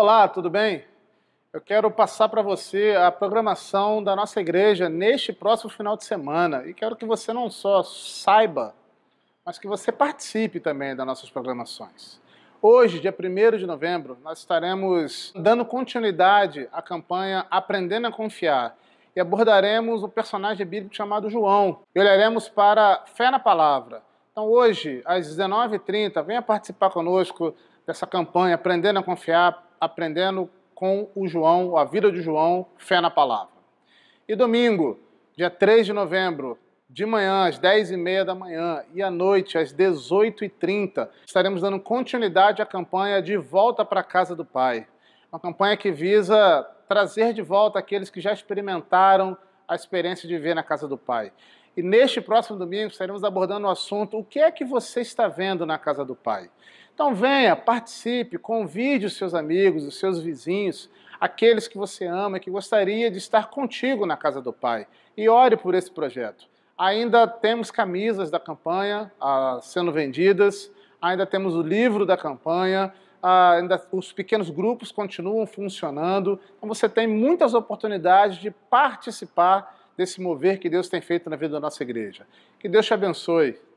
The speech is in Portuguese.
Olá, tudo bem? Eu quero passar para você a programação da nossa igreja neste próximo final de semana e quero que você não só saiba, mas que você participe também das nossas programações. Hoje, dia 1 de novembro, nós estaremos dando continuidade à campanha Aprendendo a Confiar e abordaremos um personagem bíblico chamado João e olharemos para fé na palavra. Então, hoje, às 19h30, venha participar conosco dessa campanha Aprendendo a Confiar aprendendo com o João, a vida de João, fé na palavra. E domingo, dia 3 de novembro, de manhã, às 10h30 da manhã e à noite, às 18h30, estaremos dando continuidade à campanha De Volta para a Casa do Pai. Uma campanha que visa trazer de volta aqueles que já experimentaram a experiência de viver na casa do Pai. E neste próximo domingo estaremos abordando o assunto: o que é que você está vendo na casa do Pai? Então venha, participe, convide os seus amigos, os seus vizinhos, aqueles que você ama, e que gostaria de estar contigo na casa do Pai. E ore por esse projeto. Ainda temos camisas da campanha ah, sendo vendidas, ainda temos o livro da campanha, ah, ainda os pequenos grupos continuam funcionando. Então você tem muitas oportunidades de participar desse mover que Deus tem feito na vida da nossa igreja. Que Deus te abençoe.